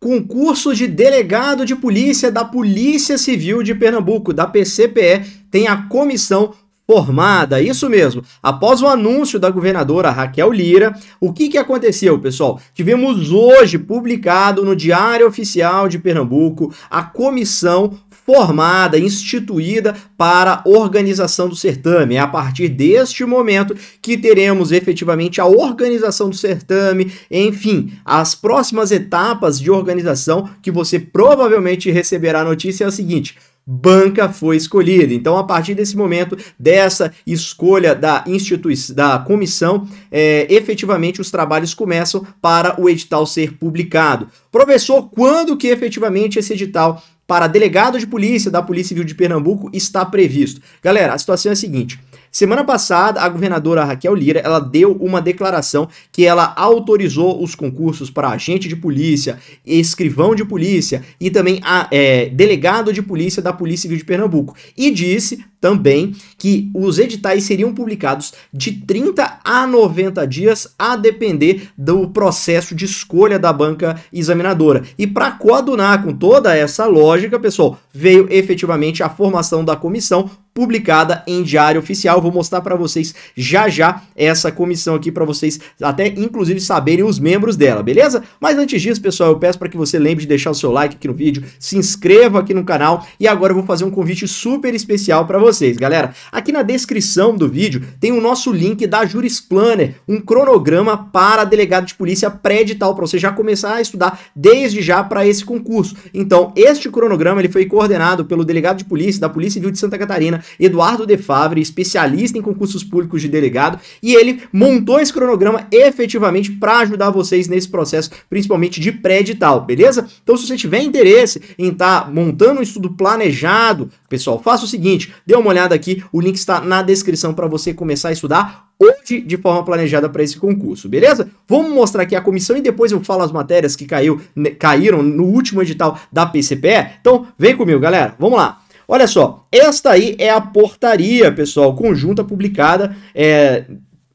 Concurso de delegado de polícia da Polícia Civil de Pernambuco, da PCPE, tem a comissão formada. Isso mesmo. Após o anúncio da governadora Raquel Lira, o que, que aconteceu, pessoal? Tivemos hoje publicado no Diário Oficial de Pernambuco a comissão formada, instituída para organização do certame. É a partir deste momento que teremos efetivamente a organização do certame, enfim, as próximas etapas de organização que você provavelmente receberá a notícia é a seguinte: banca foi escolhida. Então, a partir desse momento, dessa escolha da instituição, da comissão, é, efetivamente os trabalhos começam para o edital ser publicado. Professor, quando que efetivamente esse edital para delegado de polícia da Polícia Civil de Pernambuco está previsto? Galera, a situação é a seguinte. Semana passada, a governadora Raquel Lira, ela deu uma declaração que ela autorizou os concursos para agente de polícia, escrivão de polícia e também a, ah, é, delegado de polícia da Polícia Civil de Pernambuco. E disse também que os editais seriam publicados de 30 a 90 dias, a depender do processo de escolha da banca examinadora. E para coadunar com toda essa lógica, pessoal, veio efetivamente a formação da comissão publicada em diário oficial. Vou mostrar para vocês já já essa comissão aqui para vocês até inclusive saberem os membros dela, beleza? Mas antes disso, pessoal, eu peço para que você lembre de deixar o seu like aqui no vídeo, se inscreva aqui no canal e agora eu vou fazer um convite super especial para você vocês, galera. Aqui na descrição do vídeo tem o nosso link da Jurisplanner, um cronograma para delegado de polícia pré-edital, para você já começar a estudar desde já para esse concurso. Então, este cronograma ele foi coordenado pelo delegado de polícia da Polícia Civil de Santa Catarina, Eduardo De Favre, especialista em concursos públicos de delegado, e ele montou esse cronograma efetivamente para ajudar vocês nesse processo, principalmente de pré-edital, beleza? Então, se você tiver interesse em estar tá montando um estudo planejado, pessoal, faça o seguinte, dê uma olhada aqui, o link está na descrição para você começar a estudar hoje de forma planejada para esse concurso, beleza? Vamos mostrar aqui a comissão e depois eu falo as matérias que caiu, né, caíram no último edital da PCPE. Então, vem comigo, galera. Vamos lá. Olha só, esta aí é a portaria, pessoal, conjunta publicada é,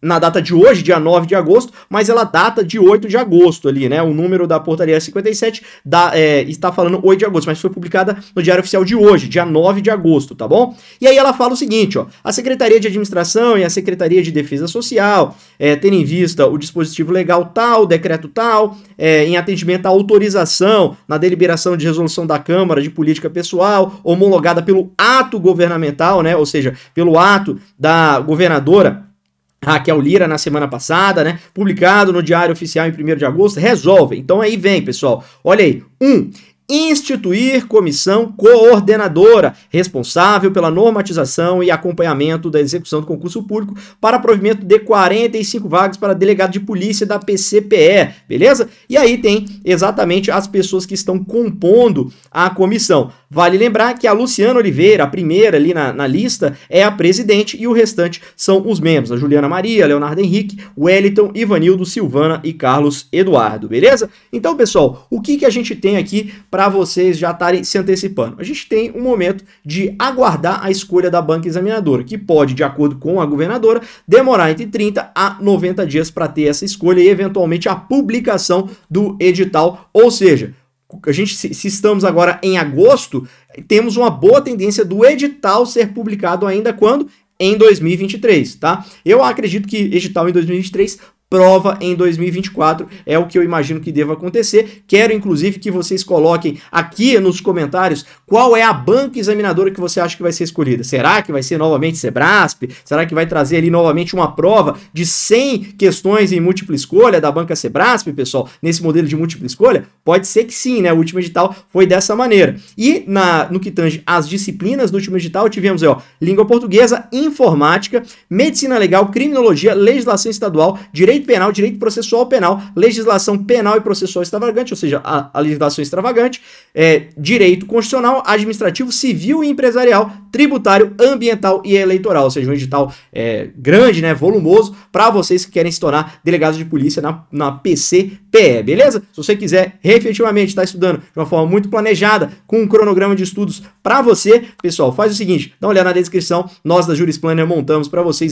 na data de hoje, dia 9 de agosto, mas ela data de 8 de agosto ali, né? O número da portaria 57 da, é, está falando 8 de agosto, mas foi publicada no Diário Oficial de hoje, dia 9 de agosto, tá bom? E aí ela fala o seguinte, ó, a Secretaria de Administração e a Secretaria de Defesa Social, é, tendo em vista o dispositivo legal tal, decreto tal, é, em atendimento à autorização na deliberação de resolução da Câmara de Política Pessoal, homologada pelo ato governamental, né? Ou seja, pelo ato da governadora, Raquel Lira na semana passada, né? Publicado no Diário Oficial em 1 de agosto, resolve. Então aí vem, pessoal. Olha aí. Um, instituir comissão coordenadora responsável pela normatização e acompanhamento da execução do concurso público para provimento de 45 vagas para delegado de polícia da PCPE, beleza? E aí tem exatamente as pessoas que estão compondo a comissão. Vale lembrar que a Luciana Oliveira, a primeira ali na, na lista, é a presidente e o restante são os membros: a Juliana Maria, Leonardo Henrique, Wellington, Ivanildo, Silvana e Carlos Eduardo, beleza? Então, pessoal, o que, que a gente tem aqui para vocês já estarem se antecipando? A gente tem um momento de aguardar a escolha da banca examinadora, que pode, de acordo com a governadora, demorar entre 30 a 90 dias para ter essa escolha e eventualmente a publicação do edital, ou seja, a gente, se estamos agora em agosto, temos uma boa tendência do edital ser publicado ainda quando? Em 2023, tá? Eu acredito que edital em 2023 prova em 2024. É o que eu imagino que deva acontecer. Quero, inclusive, que vocês coloquem aqui nos comentários qual é a banca examinadora que você acha que vai ser escolhida. Será que vai ser novamente Sebrasp? Será que vai trazer ali novamente uma prova de 100 questões em múltipla escolha da banca Sebrasp, pessoal? Nesse modelo de múltipla escolha? Pode ser que sim, né? O último edital foi dessa maneira. E na, no que tange às disciplinas do último edital, tivemos aí, ó, língua portuguesa, informática, medicina legal, criminologia, legislação estadual, direito penal, direito processual penal, legislação penal e processual extravagante, ou seja, a, a legislação extravagante, é, direito constitucional, administrativo, civil e empresarial, tributário, ambiental e eleitoral, ou seja, um edital é, grande, né, volumoso, para vocês que querem se tornar delegados de polícia na, na PCPE, beleza? Se você quiser efetivamente estar tá estudando de uma forma muito planejada, com um cronograma de estudos para você, pessoal, faz o seguinte, dá uma olhada na descrição, nós da Planner montamos para vocês